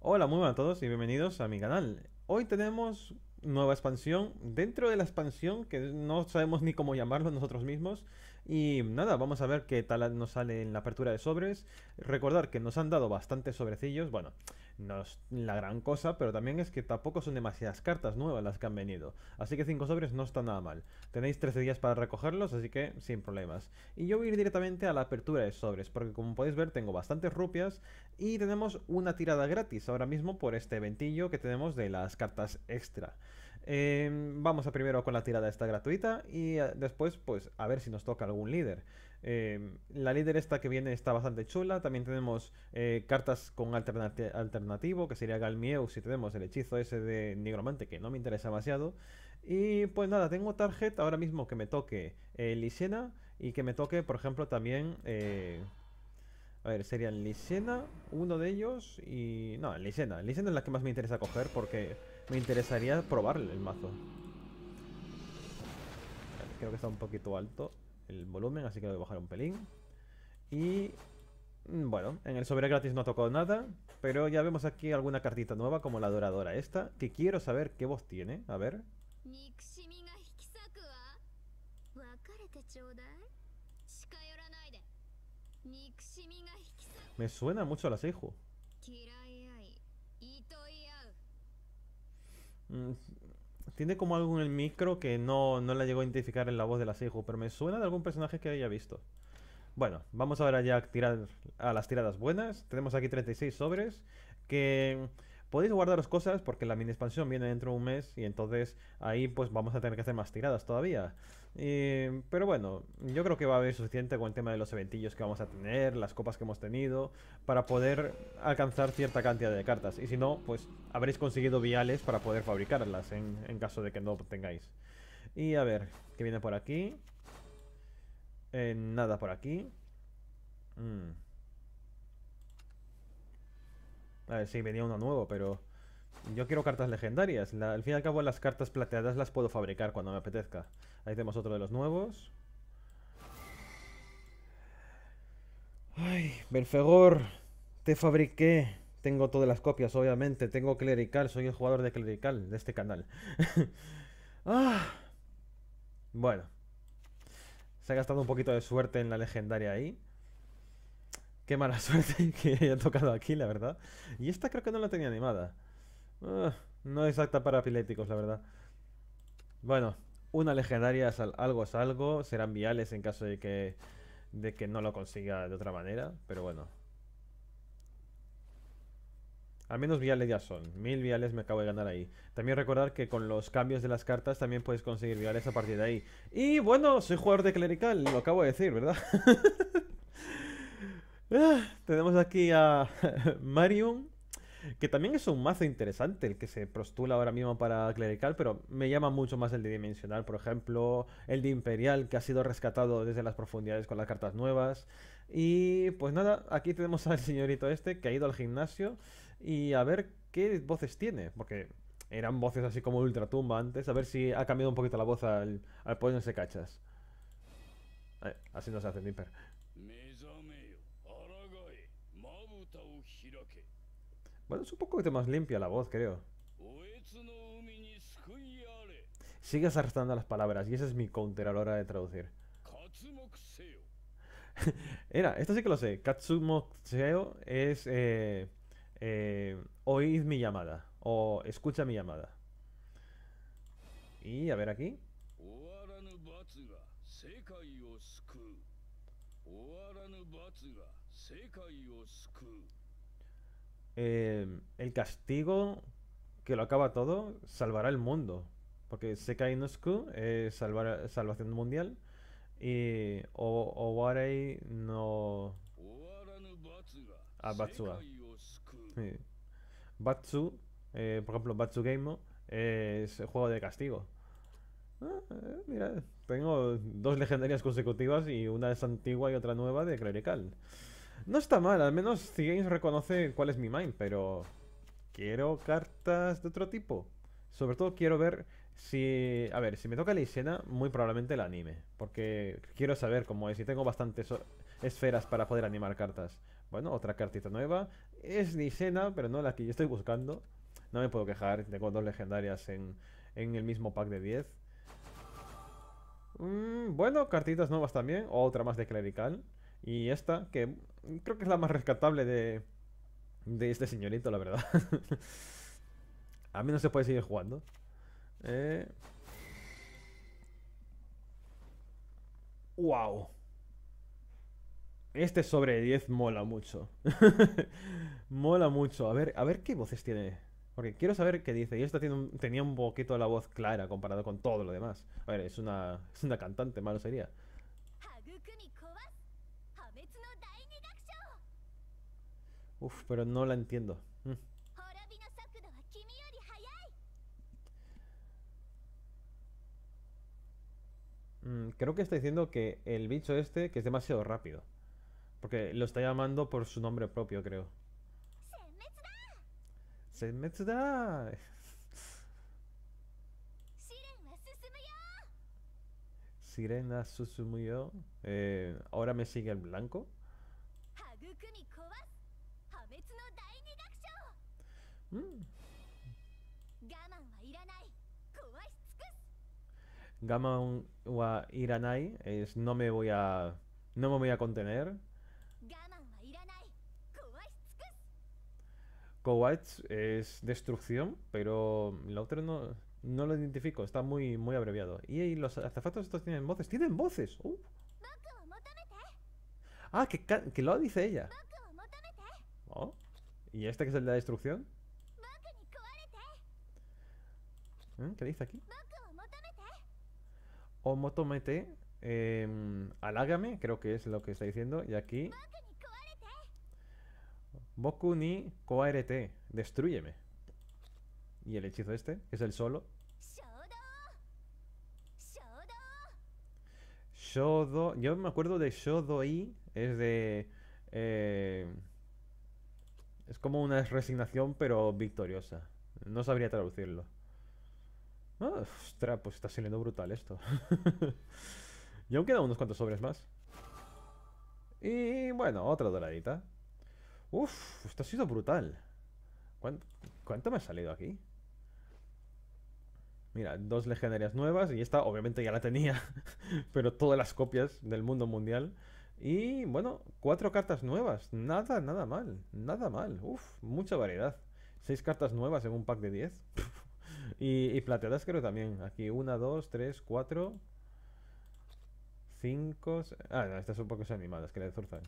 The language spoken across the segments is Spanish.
Hola, muy buenas a todos y bienvenidos a mi canal. Hoy tenemos nueva expansión dentro de la expansión que no sabemos ni cómo llamarlo nosotros mismos. Y nada, vamos a ver qué tal nos sale en la apertura de sobres. Recordar que nos han dado bastantes sobrecillos. Bueno, no es la gran cosa, pero también es que tampoco son demasiadas cartas nuevas las que han venido. Así que 5 sobres no está nada mal. Tenéis 13 días para recogerlos, así que sin problemas. Y yo voy a ir directamente a la apertura de sobres, porque como podéis ver tengo bastantes rupias y tenemos una tirada gratis ahora mismo por este ventillo que tenemos de las cartas extra. Em, vamos a primero con la tirada esta gratuita y eh, después pues a ver si nos toca algún líder. Eh, la líder esta que viene está bastante chula. También tenemos eh, cartas con alternativo, que sería Galmieu. si tenemos el hechizo ese de Nigromante, que no me interesa demasiado. Y pues nada, tengo target ahora mismo que me toque eh, Lisena y que me toque, por ejemplo, también... a ver, sería Lisena, uno de ellos y... No, Lisena. Lisena es la que más me interesa coger porque me interesaría probar el mazo. Creo que está un poquito alto el volumen, así que lo voy a bajar un pelín. Y mm, bueno, en el sobre gratis no tocó nada, pero ya vemos aquí alguna cartita nueva, como la doradora esta, que quiero saber qué voz tiene. A ver. Me suena mucho a la Seiju. Tiene como algo en el micro que no, no la llegó a identificar en la voz de la Seiju, pero me suena de algún personaje que haya visto. Bueno, vamos ahora ya a tirar a las tiradas buenas. Tenemos aquí 36 sobres que Podéis guardaros cosas porque la mini expansión viene dentro de un mes y entonces ahí pues vamos a tener que hacer más tiradas todavía. pero bueno, yo creo que va a haber suficiente con el tema de los eventillos que vamos a tener, las copas que hemos tenido, para poder alcanzar cierta cantidad de cartas. Y si no, pues habréis conseguido viales para poder fabricarlas en, caso de que no tengáis. Y a ver, ¿qué viene por aquí? Eh, nada por aquí. Mmm... A ver, sí, venía uno nuevo, pero... Yo quiero cartas legendarias. al fin y al cabo las cartas plateadas las puedo fabricar cuando me apetezca. Ahí tenemos otro de los nuevos. Ay, Belfegor, te fabriqué. Tengo todas las copias, obviamente. Tengo clerical, soy el jugador de clerical de este canal. Ah. bueno. Se ha gastado un poquito de suerte en la legendaria ahí. Qué mala suerte que haya tocado aquí, la verdad. Y esta creo que no la tenía animada. no es para apiléticos, la verdad. Bueno, una legendaria es algo es algo. Serán viales en caso de que, de que no lo consiga de otra manera. Pero bueno. Al menos viales ya son. Mil viales me acabo de ganar ahí. También recordar que con los cambios de las cartas también puedes conseguir viales a partir de ahí. Y bueno, soy jugador de clerical, lo acabo de decir, ¿verdad? Ah, tenemos aquí a Marion, que también es un mazo interesante el que se postula ahora mismo para clerical, pero me llama mucho más el de dimensional, por ejemplo, el de imperial, que ha sido rescatado desde las profundidades con las cartas nuevas. Y pues nada, aquí tenemos al señorito este que ha ido al gimnasio y a ver qué voces tiene, porque eran voces así como ultratumba antes, a ver si ha cambiado un poquito la voz al, al ponerse cachas. Eh, así no se hace Dipper. Bueno, es un poquito más limpia la voz, creo. Sigues arrastrando las palabras y ese es mi counter a la hora de traducir. Era, esto sí que lo sé. Katsumokseo es eh, eh, oíd mi llamada o escucha mi llamada. Y a ver aquí. Em, el castigo que lo acaba todo salvará el mundo. Porque Sekai no Sku es salvación mundial y o, no... A ah, Batsua. Batsu, eh, por ejemplo, Batsu Game es juego de castigo. Ah, eh, mira, tengo dos legendarias consecutivas y una es antigua y otra nueva de clerical. No está mal, al menos si reconoce cuál es mi mind, pero... Quiero cartas de otro tipo. Sobre todo quiero ver si... A ver, si me toca la muy probablemente la anime. Porque quiero saber cómo es y tengo bastantes esferas para poder animar cartas. Bueno, otra cartita nueva. Es Lisena, pero no la que yo estoy buscando. No me puedo quejar, tengo dos legendarias en, el mismo pack de 10. Mm, bueno, cartitas nuevas también. O Otra más de clerical. Y esta, que creo que es la más rescatable de, de este señorito, la verdad. A mí no se puede seguir jugando. ¡Wow! Eh. Este sobre 10 mola mucho. mola mucho. A ver, a ver qué voces tiene. Porque quiero saber qué dice. Y esta tiene tenía un poquito la voz clara comparado con todo lo demás. A ver, es una, es una cantante, malo sería. Uf, pero no la entiendo. Mm. Mm, creo que está diciendo que el bicho este que es demasiado rápido. Porque lo está llamando por su nombre propio, creo. ¡Senmetsuda! Sirena Susumuyo. Eh, ahora me sigue el blanco. Gaman wa iranai es no me voy a no me voy a contener. Kowatsu es destrucción, pero la otra no, no lo identifico, está muy, muy abreviado. Y, los artefactos estos tienen voces, tienen voces. Uh. Ah, que, lo dice ella. Oh. ¿Y este que es el de la destrucción? ¿Eh? ¿Qué dice aquí? Omotomete em, alágame, creo que es lo que está diciendo. Y aquí... Boku ni koarete, destruyeme. Y el hechizo este, es el solo. Shodo, yo me acuerdo de Shodo-i. es de... Em, es como una resignación pero victoriosa. No sabría traducirlo. Oh, ostras, pues está saliendo brutal esto. y aún quedan unos cuantos sobres más. Y bueno, otra doradita. Uf, esto ha sido brutal. ¿Cuánto, me ha salido aquí? Mira, dos legendarias nuevas y esta obviamente ya la tenía, pero todas las copias del mundo mundial. Y bueno, cuatro cartas nuevas. Nada, nada mal. Nada mal. Uf, mucha variedad. Seis cartas nuevas en un pack de 10. Y, plateadas creo también. Aquí, una, dos, tres, cuatro. Cinco. Ah, no, estas son pocos animadas que le zurzan.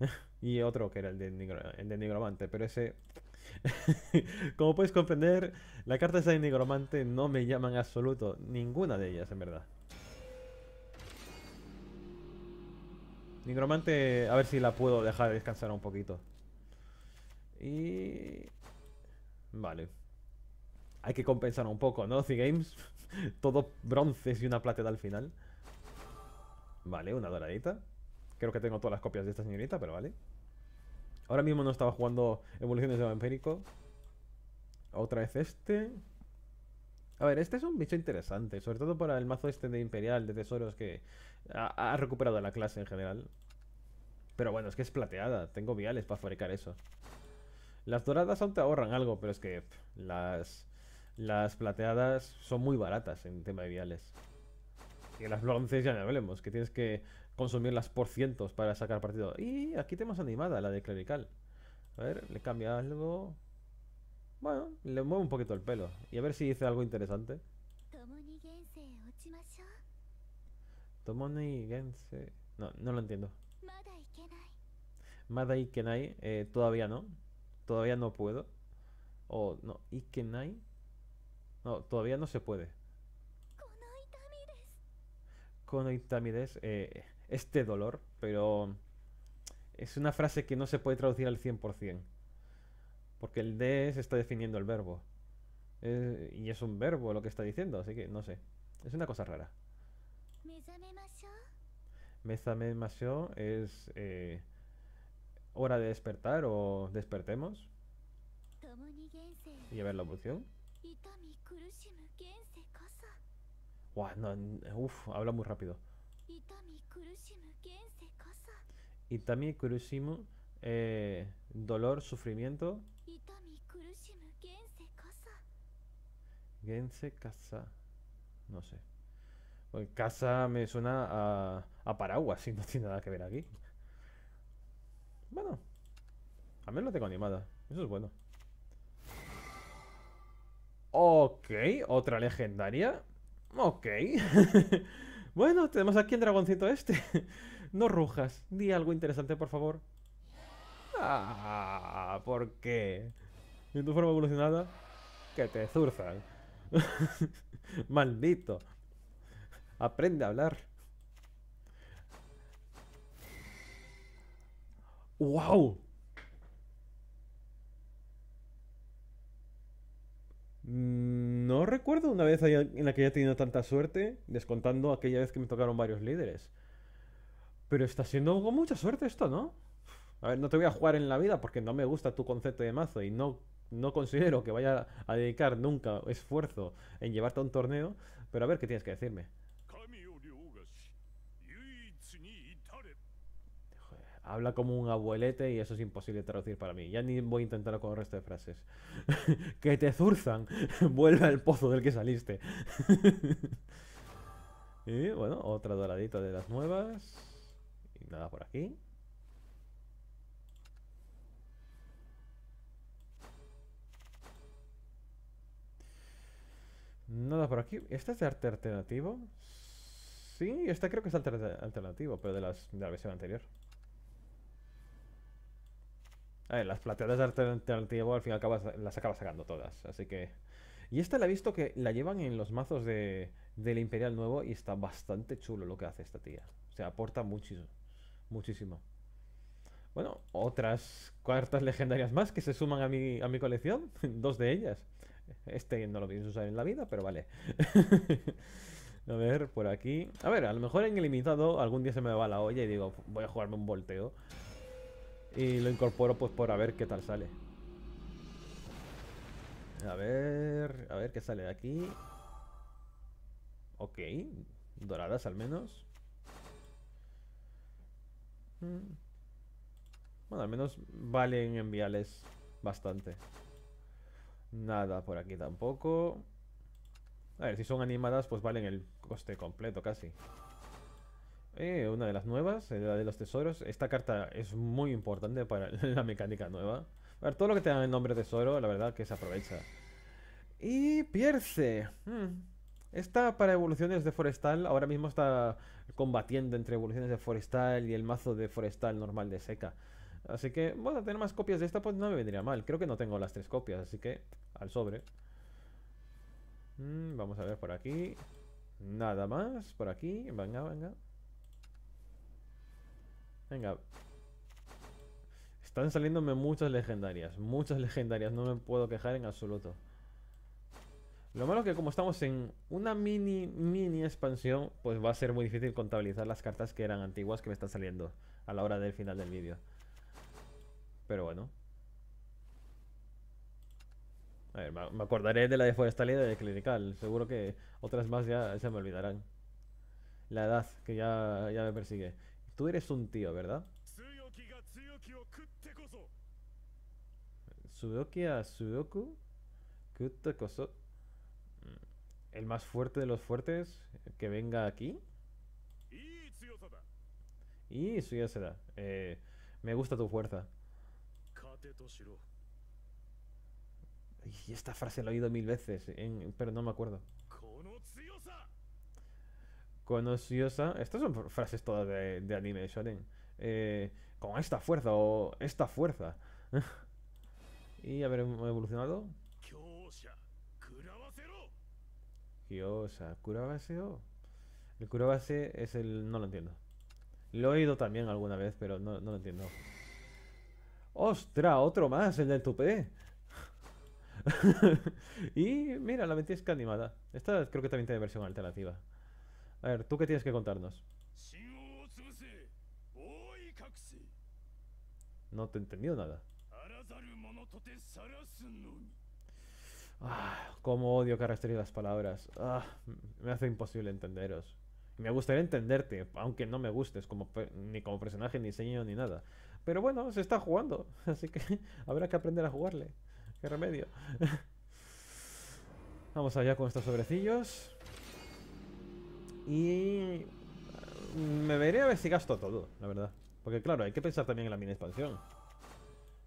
y otro que era el de, el de Nigromante, pero ese. Como puedes comprender, la carta de Nigromante no me llama en absoluto. Ninguna de ellas, en verdad. Nigromante, a ver si la puedo dejar descansar un poquito. Y... Vale hay que compensar un poco, ¿no? The Games, todo bronces y una plateada al final. Vale, una doradita. Creo que tengo todas las copias de esta señorita, pero vale. Ahora mismo no estaba jugando evoluciones de Vampérico. Otra vez este. A ver, este es un bicho interesante, sobre todo para el mazo este de Imperial, de tesoros que ha, recuperado la clase en general. Pero bueno, es que es plateada, tengo viales para fabricar eso. Las doradas aún te ahorran algo, pero es que las las plateadas son muy baratas en tema de viales. Y las bronces ya no hablemos, que tienes que consumirlas por cientos para sacar partido. Y aquí tenemos animada la de clerical. A ver, le cambia algo. Bueno, le mueve un poquito el pelo. Y a ver si dice algo interesante. Tomoni Gense. No, no lo entiendo. Mada Ikenai, eh, todavía no. Todavía no puedo. O no, Ikenai. No, todavía no se puede. Konoitamides, eh, este dolor, pero es una frase que no se puede traducir al 100%. Porque el se está definiendo el verbo. Eh, y es un verbo lo que está diciendo, así que no sé. Es una cosa rara. masho es eh, hora de despertar o despertemos. Y a ver la evolución. Wow, uf, habla muy rápido. Itami Kurushimu, eh, dolor, sufrimiento. Gense Casa. No sé. casa me suena a, a paraguas y no tiene nada que ver aquí. Bueno, A menos no tengo animada. Eso es bueno. Ok, otra legendaria. Ok. bueno, tenemos aquí el dragoncito este. no rujas, di algo interesante, por favor. Ah, ¿por qué? En tu forma evolucionada, que te zurzan. Maldito. Aprende a hablar. ¡Wow! Mm, no recuerdo una vez en la que haya tenido tanta suerte, descontando aquella vez que me tocaron varios líderes. Pero está siendo con mucha suerte esto, ¿no? A ver, no te voy a jugar en la vida porque no me gusta tu concepto de mazo y no, no considero que vaya a dedicar nunca esfuerzo en llevarte a un torneo. Pero a ver qué tienes que decirme. habla como un abuelete y eso es imposible traducir para mí. Ya ni voy a intentarlo con el resto de frases. que te zurzan, vuelve al pozo del que saliste. y bueno, otra doradita de las nuevas. Y nada por aquí. Nada por aquí. ¿Esta es de arte alternativo? Sí, esta creo que es alternativo, pero de, las, de la versión anterior. Eh, las plateadas de antiguo al final acabas, las acaba sacando todas, así que... Y esta la he visto que la llevan en los mazos de, del Imperial Nuevo y está bastante chulo lo que hace esta tía. O sea, aporta muchísimo. Muchísimo. Bueno, otras cuartas legendarias más que se suman a mi, a mi colección. Dos de ellas. Este no lo pienso usar en la vida, pero vale. a ver, por aquí. A ver, a lo mejor en el limitado algún día se me va la olla y digo, voy a jugarme un volteo. Y lo incorporo pues por a ver qué tal sale. A ver, a ver qué sale de aquí. Ok, doradas al menos. Mm. Bueno, al menos valen enviarles bastante. Nada por aquí tampoco. A ver, si son animadas, pues valen el coste completo casi. Eh, una de las nuevas, eh, la de los tesoros. Esta carta es muy importante para la mecánica nueva. A ver, todo lo que tenga el nombre tesoro, la verdad que se aprovecha. Y Pierce. Hmm. Está para evoluciones de forestal, ahora mismo está combatiendo entre evoluciones de forestal y el mazo de forestal normal de seca. Así que, bueno, tener más copias de esta pues no me vendría mal. Creo que no tengo las tres copias, así que al sobre. Hmm, vamos a ver por aquí. Nada más, por aquí. Venga, venga. Venga. Están saliéndome muchas legendarias. Muchas legendarias. No me puedo quejar en absoluto. Lo malo es que como estamos en una mini, mini expansión, pues va a ser muy difícil contabilizar las cartas que eran antiguas que me están saliendo a la hora del final del vídeo. Pero bueno. A ver, me acordaré de la de Forestal y de, clinical Seguro que otras más ya se me olvidarán. La edad que ya me persigue. Tú eres un tío, ¿verdad? Suoki a Sudoku. Mm. El más fuerte de los fuertes que venga aquí. Y eso será. me gusta tu fuerza. Y esta frase la he oído mil veces, pero no me acuerdo ociosa. Estas son frases todas de, anime shonen. Eh, con esta fuerza o esta fuerza. y haber evolucionado. Kyosa, Kurabase o. El Kurabase es el. No lo entiendo. Lo he oído también alguna vez, pero no, lo entiendo. ¡Ostra! Otro más, el del tupé. y mira, la metisca animada. Esta creo que también tiene versión alternativa. A ver, ¿tú qué tienes que contarnos? No te he entendido nada. Ah, cómo odio que las palabras. Ah, me hace imposible entenderos. Me gustaría entenderte, aunque no me gustes como ni como personaje, ni diseño, ni nada. Pero bueno, se está jugando, así que habrá que aprender a jugarle. ¿Qué remedio? Vamos allá con estos sobrecillos. Y... Mm, me veré a ver si gasto todo, la verdad. Porque claro, hay que pensar también en la mini expansión.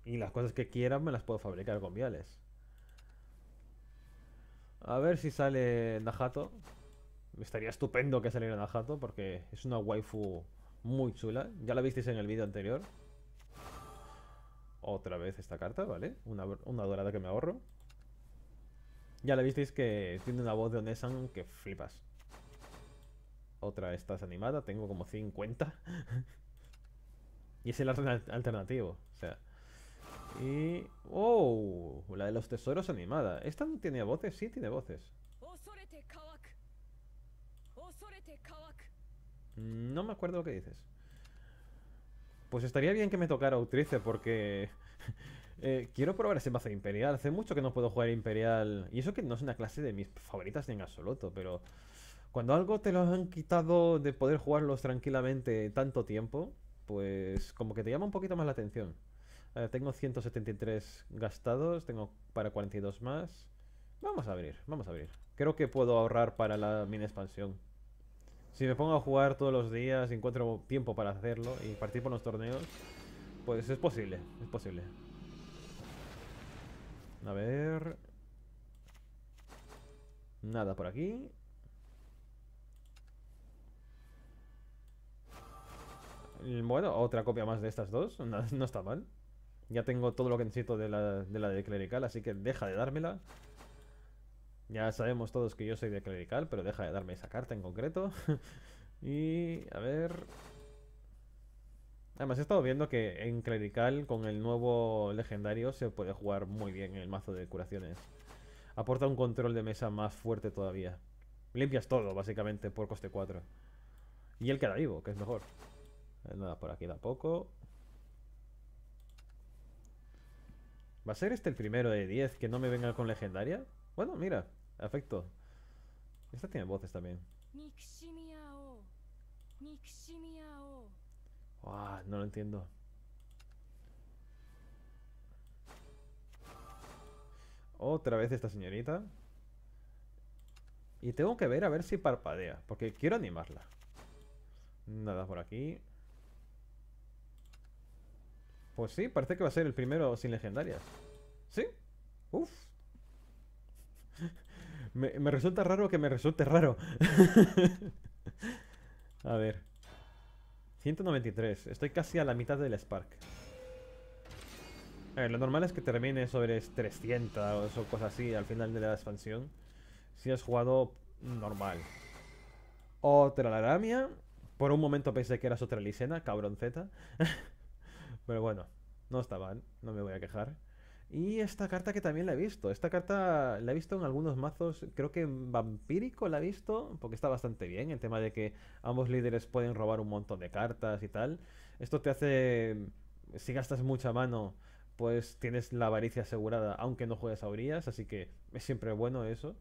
Y las cosas que quieran me las puedo fabricar con viales. A ver si sale Najato. Estaría estupendo que saliera Najato porque es una waifu muy chula. Ya la visteis en el vídeo anterior. Otra vez esta carta, ¿vale? Una, una, dorada que me ahorro. Ya la visteis que tiene una voz de Onesan que flipas otra de estas animada, tengo como 50. y es el alternativo, o sea. Y... ¡Oh! La de los tesoros animada. ¿Esta no tiene voces? Sí, tiene voces. No me acuerdo lo que dices. Pues estaría bien que me tocara Autrice porque... Eh, quiero probar ese mazo Imperial. Hace mucho que no puedo jugar Imperial. Y eso que no es una clase de mis favoritas ni en absoluto, pero... Cuando algo te lo han quitado de poder jugarlos tranquilamente tanto tiempo, pues como que te llama un poquito más la atención. Eh, tengo 173 gastados, tengo para 42 más. Vamos a abrir, vamos a abrir. Creo que puedo ahorrar para la mini expansión. Si me pongo a jugar todos los días, Y encuentro tiempo para hacerlo y partir por los torneos, pues es posible, es posible. A ver... Nada por aquí. Bueno, otra copia más de estas dos. No, está mal. Ya tengo todo lo que necesito de la, de la de clerical, así que deja de dármela. Ya sabemos todos que yo soy de clerical, pero deja de darme esa carta en concreto. y a ver... Además he estado viendo que en clerical con el nuevo legendario se puede jugar muy bien el mazo de curaciones. Aporta un control de mesa más fuerte todavía. Limpias todo, básicamente, por coste 4. Y él queda vivo, que es mejor. Nada, por aquí tampoco. ¿Va a ser este el primero de 10 que no me venga con legendaria? Bueno, mira, afecto. Esta tiene voces también. Ah, no lo entiendo. Otra vez esta señorita. Y tengo que ver a ver si parpadea, porque quiero animarla. Nada por aquí. Pues sí, parece que va a ser el primero sin legendarias. ¿Sí? Uf. me, resulta raro que me resulte raro. a ver. 193. Estoy casi a la mitad del Spark. lo normal es que termine sobre 300 o cosas así al final de la expansión. Si has jugado normal. Otra Laramia. Por un momento pensé que eras otra licena, cabrón Pero bueno, no está mal, no me voy a quejar. Y esta carta que también la he visto. Esta carta la he visto en algunos mazos. Creo que en Vampírico la he visto. Porque está bastante bien. El tema de que ambos líderes pueden robar un montón de cartas y tal. Esto te hace. Si gastas mucha mano, pues tienes la avaricia asegurada. Aunque no juegues a orillas. Así que es siempre bueno eso.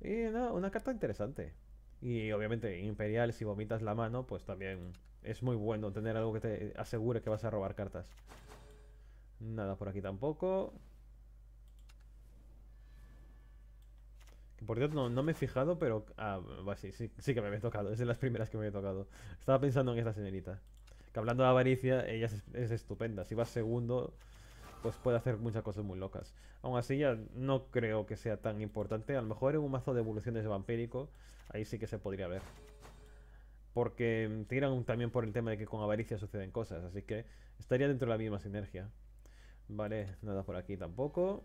Y nada, una carta interesante. Y obviamente, Imperial, si vomitas la mano, pues también es muy bueno tener algo que te asegure que vas a robar cartas. Nada por aquí tampoco. Por cierto, no, me he fijado, pero... Ah, sí, sí, que me había tocado. Es de las primeras que me había tocado. Estaba pensando en esta señorita. Que hablando de avaricia, ella es, estupenda. Si va segundo, pues puede hacer muchas cosas muy locas. Aún así, ya no creo que sea tan importante. A lo mejor en un mazo de evoluciones vampírico, ahí sí que se podría ver porque tiran también por el tema de que con avaricia suceden cosas, así que estaría dentro de la misma sinergia. Vale, nada por aquí tampoco.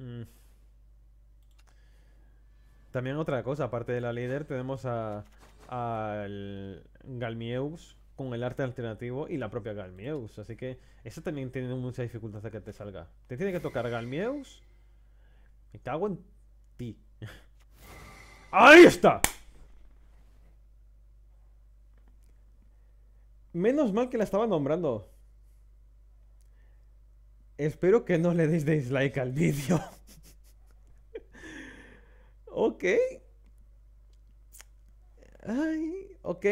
Mm. También otra cosa, aparte de la líder, tenemos a, Galmieus con el arte alternativo y la propia Galmieus. Así que eso también tiene mucha dificultad de que te salga. Te tiene que tocar Galmieus. te cago en ti. ¡Ahí está! Menos mal que la estaba nombrando. Espero que no le des dislike al vídeo. ok. Ay, ok.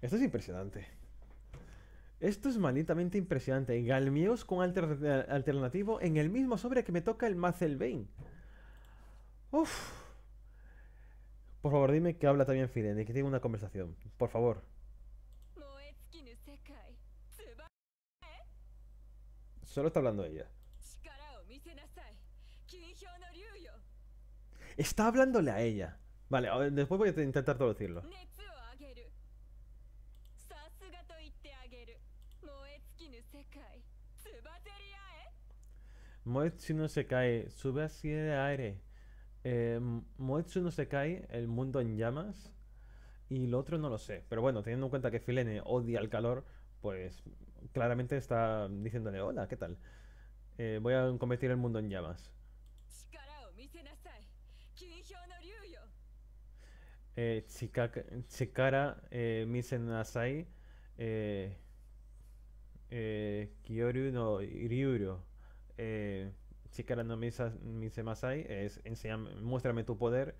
Esto es impresionante. Esto es malditamente impresionante. Galmios con alternativo en el mismo sobre que me toca el Bane. Uf. Por favor, dime que habla también Fiden y que tenga una conversación. Por favor. ¿eh? Solo está hablando ella. Está hablándole a ella. Vale, después voy a intentar traducirlo. Moetsu no se cae, sube así de aire. Eh, Moetsu no se cae, el mundo en llamas. Y lo otro no lo sé. Pero bueno, teniendo en cuenta que Filene odia el calor, pues claramente está diciéndole, hola, ¿qué tal? Eh, voy a convertir el mundo en llamas. Chikara eh, eh Misenasai eh, eh, Kyoru no Ryuyo eh, Chikara no Mise Masai, es muéstrame tu poder.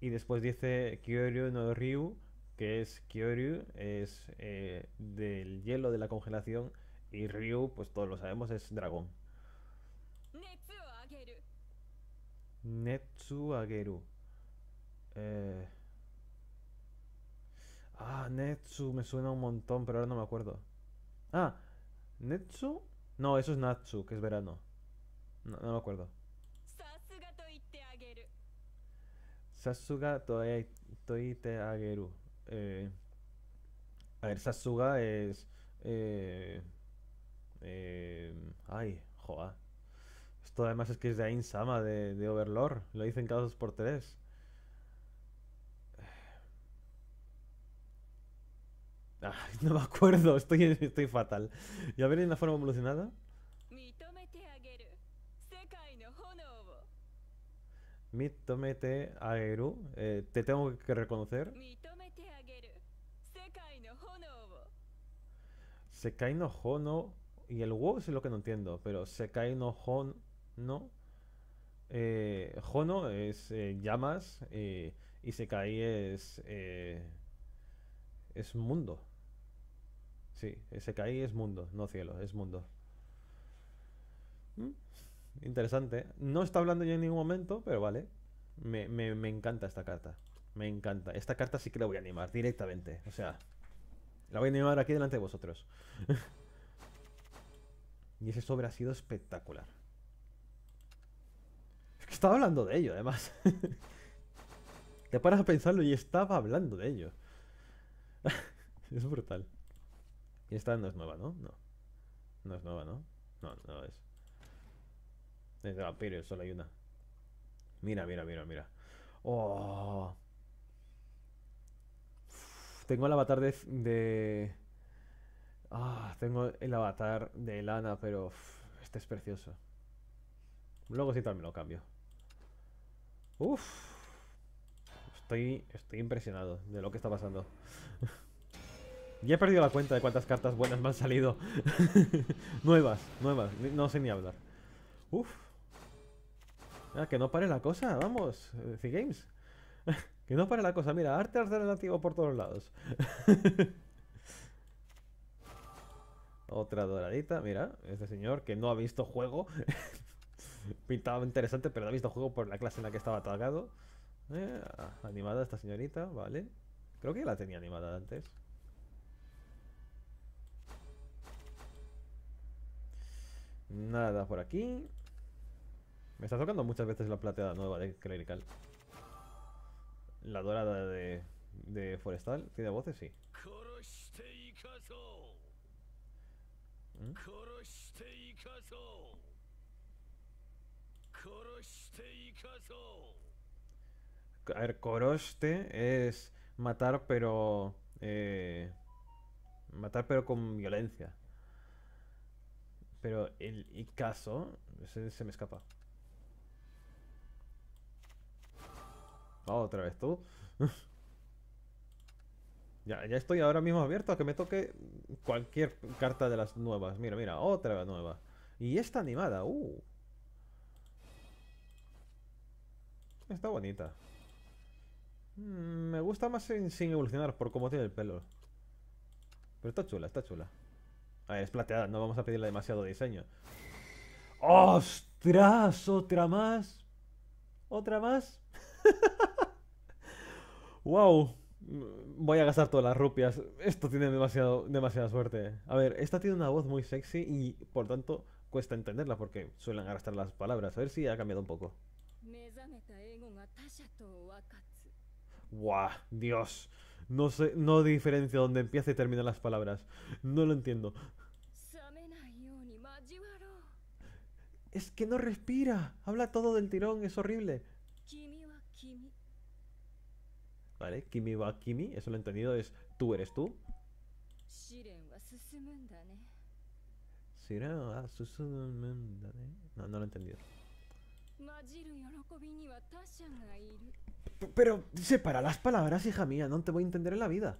Y después dice Kyoryu no Ryu, que es Kyoryu, es eh, del hielo, de la congelación. Y Ryu, pues todos lo sabemos, es dragón. Netsu Ageru. Eh... Ah, Netsu me suena un montón, pero ahora no me acuerdo. Ah, Netsu. No, eso es Natsu, que es verano. No, no me acuerdo. Sasuga Toite Ageru. Eh, a ver, Sasuga es. Eh, eh, ay, joa. Esto además es que es de Ain Sama, de, Overlord. Lo dicen cada dos por tres. Ah, no me acuerdo, estoy, estoy fatal. ¿Y a ver en la forma evolucionada? Mitomete Ageru, eh, te tengo que reconocer. Sekai no Hono y el WoW es lo que no entiendo, pero Sekai no Hono no. Eh, hono es eh, llamas Y eh, y Sekai es es mundo. Sí, Sekai es mundo, no cielo, es mundo. ¿Mm? Interesante. No está hablando yo en ningún momento, pero vale. Me, encanta esta carta. Me encanta. Esta carta sí que la voy a animar directamente. O sea, la voy a animar aquí delante de vosotros. y ese sobre ha sido espectacular. Es que estaba hablando de ello, además. Te paras a pensarlo y estaba hablando de ello. es brutal. Y esta no es nueva, ¿no? No. No es nueva, ¿no? No, no es. De vampiro solo hay una. Mira, mira, mira, mira. Oh. tengo el avatar de... Ah, tengo el avatar de Lana, pero este es precioso. Luego sí también lo cambio. Uf. Estoy, estoy impresionado de lo que está pasando. ya he perdido la cuenta de cuántas cartas buenas me han salido. nuevas, nuevas. No sé ni hablar. Uf. Ah, que no pare la cosa, vamos, The eh, Games. que no pare la cosa, mira, arte alternativo por todos lados. Otra doradita, mira, este señor que no ha visto juego. Pintado interesante, pero no ha visto juego por la clase en la que estaba atacado. Eh, animada esta señorita, vale. Creo que ya la tenía animada antes. Nada por aquí. Me está tocando muchas veces la plateada nueva de Clerical. La dorada de, de Forestal. ¿Tiene voces? Sí. ¿Mm? A ver, Koroste es matar pero... Eh, matar pero con violencia. Pero el ikaso se me escapa. Ah, otra vez tú. ya, estoy ahora mismo abierto a que me toque cualquier carta de las nuevas. Mira, mira, otra nueva. Y esta animada, uh. Está bonita. Mm, me gusta más sin, evolucionar por cómo tiene el pelo. Pero está chula, está chula. A ah, ver, es plateada, no vamos a pedirle demasiado diseño. ¡Ostras! ¿Otra más? ¿Otra más? wow, voy a gastar todas las rupias. Esto tiene demasiado, demasiada suerte. A ver, esta tiene una voz muy sexy y por tanto cuesta entenderla porque suelen arrastrar las palabras. A ver si ha cambiado un poco. Wow, Dios. No sé, no diferencia dónde empieza y termina las palabras. No lo entiendo. Es que no respira. Habla todo del tirón, es horrible. ¿Vale? Kimi wa Kimi, eso lo he entendido, es tú eres tú. No, no lo he entendido. pero separa las palabras, hija mía, no te voy a entender en la vida.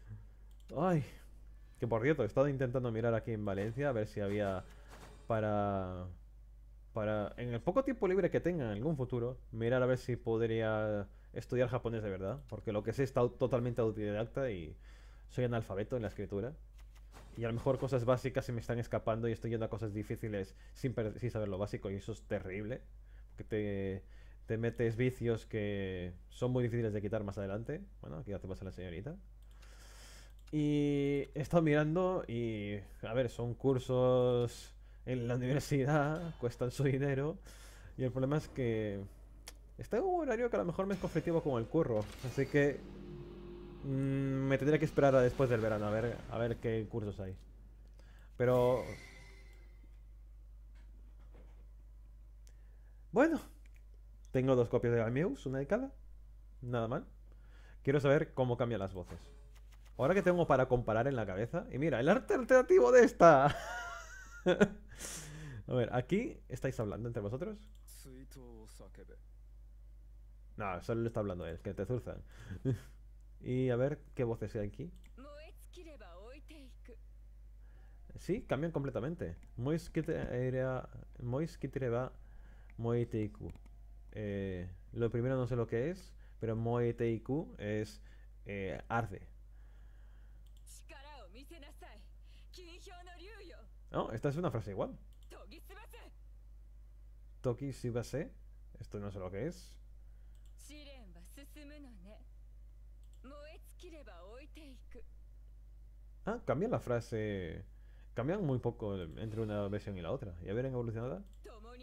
Ay. Que por cierto, he estado intentando mirar aquí en Valencia a ver si había para para en el poco tiempo libre que tenga en algún futuro, mirar a ver si podría estudiar japonés de verdad, porque lo que sé está totalmente autodidacta y soy analfabeto en la escritura. Y a lo mejor cosas básicas se me están escapando y estoy yendo a cosas difíciles sin, saber lo básico y eso es terrible, porque te, te metes vicios que son muy difíciles de quitar más adelante. Bueno, aquí ya te pasa la señorita. Y he estado mirando y, a ver, son cursos en la universidad, cuestan su dinero. Y el problema es que está en un horario que a lo mejor me es conflictivo con el curro. Así que mm, me tendría que esperar a después del verano a ver, a ver qué cursos hay. Pero... Bueno, tengo dos copias de Amius, una de cada. Nada mal. Quiero saber cómo cambian las voces. Ahora que tengo para comparar en la cabeza... Y mira, el arte alternativo de esta. A ver, aquí estáis hablando entre vosotros. No, solo le está hablando él, que te zurzan. y a ver qué voces hay aquí. Sí, cambian completamente. Moiteiku. Eh, lo primero no sé lo que es, pero Moiteiku es eh, arde. No, oh, esta es una frase igual. Toki Shibase. Esto no sé lo que es. Ah, cambian la frase. Cambian muy poco entre una versión y la otra. ¿Ya verán evolucionada? Tomo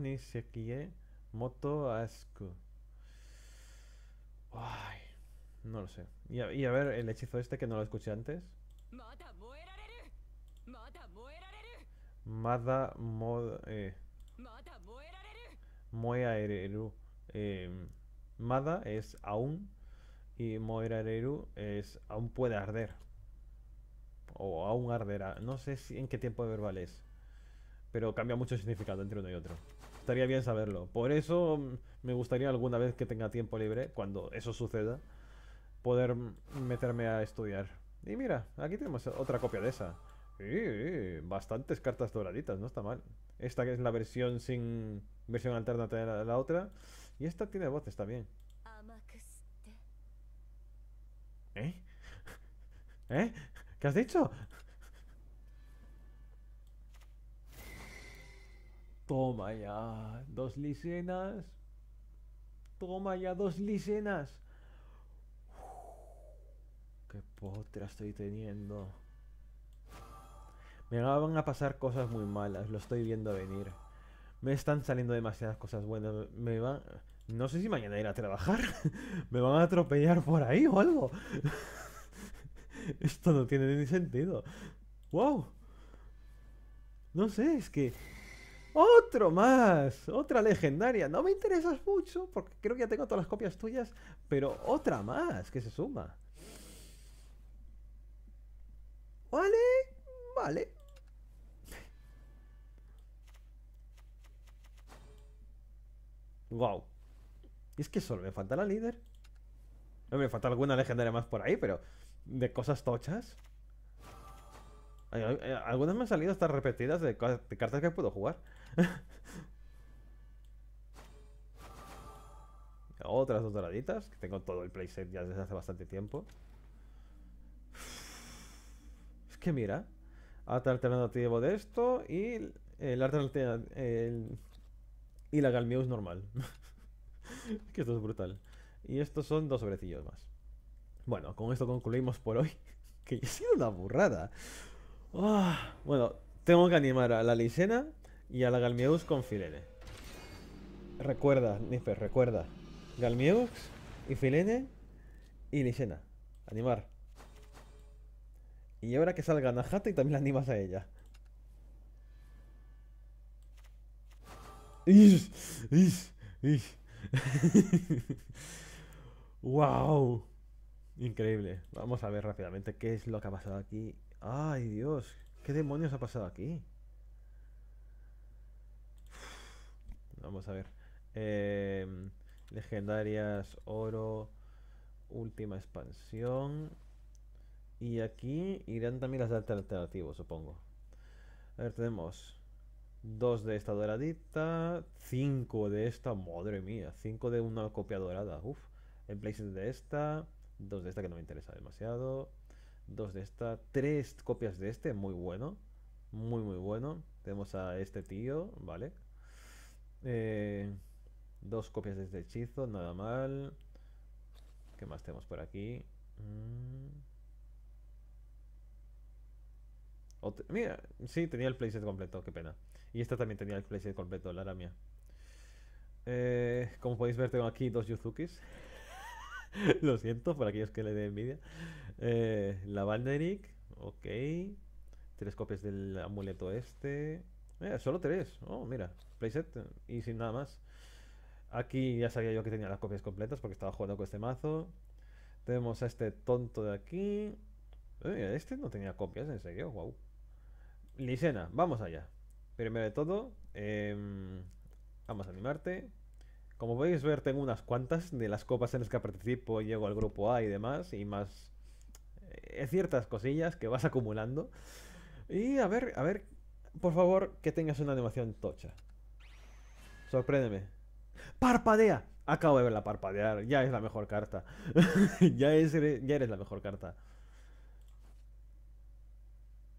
ni Sekie Moto Asku. No lo sé. Y a, ver, el hechizo este que no lo escuché antes. Mada mod... Eh. Em, Mada es aún y Moerareru es aún puede arder. O aún arderá. No sé si, en qué tiempo de verbal es. Pero cambia mucho el significado entre uno y otro. Estaría bien saberlo. Por eso mm, me gustaría alguna vez que tenga tiempo libre, cuando eso suceda, poder meterme a estudiar. Y mira, aquí tenemos otra copia de esa. Y, bastantes cartas doraditas, no está mal. Esta que es la versión sin versión alternativa de la, otra. Y esta tiene voces está bien. ¿Eh? ¿Eh? ¿Qué has dicho? Toma ya, dos licenas. Toma ya, dos licenas. Potra estoy teniendo. Me van a pasar cosas muy malas, lo estoy viendo venir. Me están saliendo demasiadas cosas buenas. Me va. No sé si mañana ir a trabajar. me van a atropellar por ahí o algo. Esto no tiene ni sentido. ¡Wow! No sé, es que. ¡Otro más! ¡Otra legendaria! No me interesas mucho porque creo que ya tengo todas las copias tuyas, pero otra más que se suma. Vale, vale. Wow. es que solo me falta la líder. me falta alguna legendaria más por ahí, pero de cosas tochas. Algunas me han salido hasta repetidas de, cartas que puedo jugar. Otras dos doraditas, que tengo todo el playset ya desde hace bastante tiempo que mira, arte alternativo de esto y el arte El, y la Galmius normal. que esto es brutal. Y estos son dos sobrecillos más. Bueno, con esto concluimos por hoy. que he sido una burrada. Ah, bueno, tengo que animar a la Lisena y a la Galmius con Filene. Recuerda, Nifer, recuerda. Galmius y Filene y Lisena. Animar. Y ahora que salga Nahata y también la animas a ella. ¡Wow! Increíble. Vamos a ver rápidamente qué es lo que ha pasado aquí. ¡Ay, Dios! ¿Qué demonios ha pasado aquí? Vamos a ver. Em, legendarias, oro, última expansión. Y aquí irán también las alternativas, supongo. A ver, tenemos dos de esta doradita, cinco de esta, madre mía, cinco de una copia dorada, uff. En places de esta, dos de esta que no me interesa demasiado, dos de esta, tres copias de este, muy bueno, muy muy bueno. Tenemos a este tío, ¿vale? Eh, dos copias de este hechizo, nada mal. ¿Qué más tenemos por aquí? Mm. mira, sí, tenía el playset completo, qué pena. Y esta también tenía el playset completo, la Aramia. Eh, como podéis ver, tengo aquí dos Yuzukis. Lo siento por aquellos que le den envidia. Eh, la banderic ok. Tres copias del amuleto este. solo tres. Oh, mira, playset y sin nada más. Aquí ya sabía yo que tenía las copias completas porque estaba jugando con este mazo. Tenemos a este tonto de aquí este no tenía copias, en serio, guau. Licena, vamos allá. Primero de todo, em, vamos a animarte. Como podéis ver, tengo unas cuantas de las copas en las que participo, llego al grupo A y demás, y más eh, ciertas cosillas que vas acumulando. Y a ver, a ver, por favor, que tengas una animación tocha. Sorpréndeme. ¡Parpadea! Acabo de verla parpadear, ya es la mejor carta. ya, ya eres la mejor carta.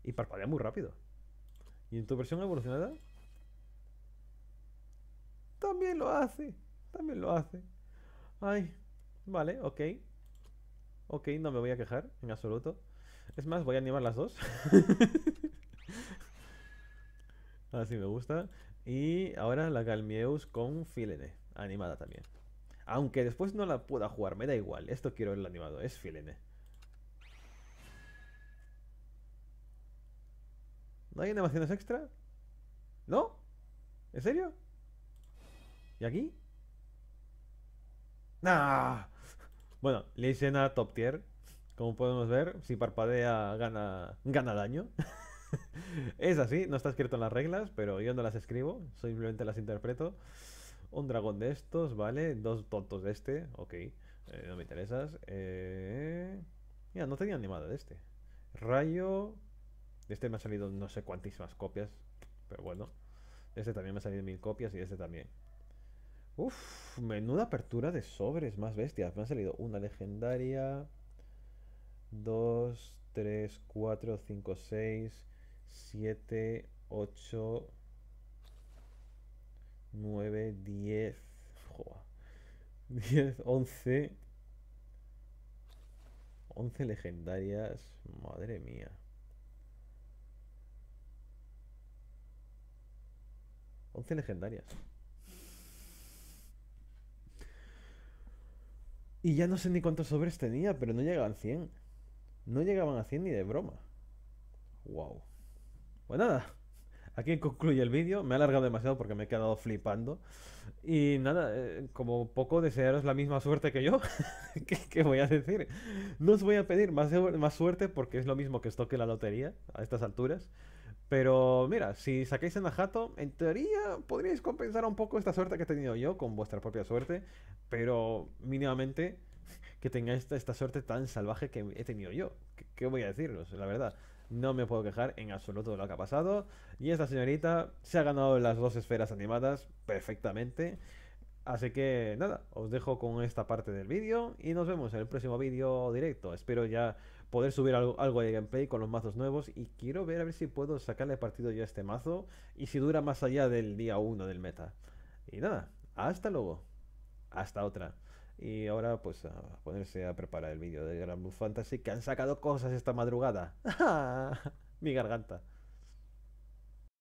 Y parpadea muy rápido. Y en tu versión evolucionada. También lo hace. También lo hace. Ay. Vale, ok. Ok, no me voy a quejar en absoluto. Es más, voy a animar las dos. Así me gusta. Y ahora la Galmieus con Filene. Animada también. Aunque después no la pueda jugar, me da igual. Esto quiero verlo animado, es Filene. hay animaciones extra? ¿No? ¿En serio? ¿Y aquí? ¡Nah! Bueno, hice nada top tier. Como podemos ver, si parpadea gana, gana daño. es así, no está escrito en las reglas, pero yo no las escribo, simplemente las interpreto. Un dragón de estos, vale. Dos tontos de este, ok. Eh, no me interesas. Mira, eh, no tenía animada de este. Rayo, de este me han salido no sé cuántísimas copias, pero bueno. este también me ha salido mil copias y este también. Uf, menuda apertura de sobres más bestias. Me han salido una legendaria. Dos, tres, cuatro, cinco, seis Siete Ocho Nueve Diez Joder. 10, Once 11 legendarias. Madre mía. 11 legendarias. Y ya no sé ni cuántos sobres tenía, pero no llegaban 100. No llegaban a 100 ni de broma. Wow. Pues nada, aquí concluye el vídeo. Me he alargado demasiado porque me he quedado flipando. Y nada, eh, como poco desearos la misma suerte que yo. ¿Qué, voy a decir? No os voy a pedir más, más suerte porque es lo mismo que os la lotería a estas alturas. Pero mira, si saquéis en Najato, en teoría podríais compensar un poco esta suerte que he tenido yo con vuestra propia suerte, pero mínimamente que tengáis esta, suerte tan salvaje que he tenido yo. ¿Qué, ¿Qué, voy a deciros? La verdad, no me puedo quejar en absoluto de lo que ha pasado. Y esta señorita se ha ganado las dos esferas animadas perfectamente. Así que nada, os dejo con esta parte del vídeo y nos vemos en el próximo vídeo directo. Espero ya poder subir algo, de gameplay con los mazos nuevos y quiero ver a ver si puedo sacarle partido ya a este mazo y si dura más allá del día 1 del meta. Y nada, hasta luego. Hasta otra. Y ahora pues a ponerse a preparar el vídeo de Grand Fantasy que han sacado cosas esta madrugada. Mi garganta.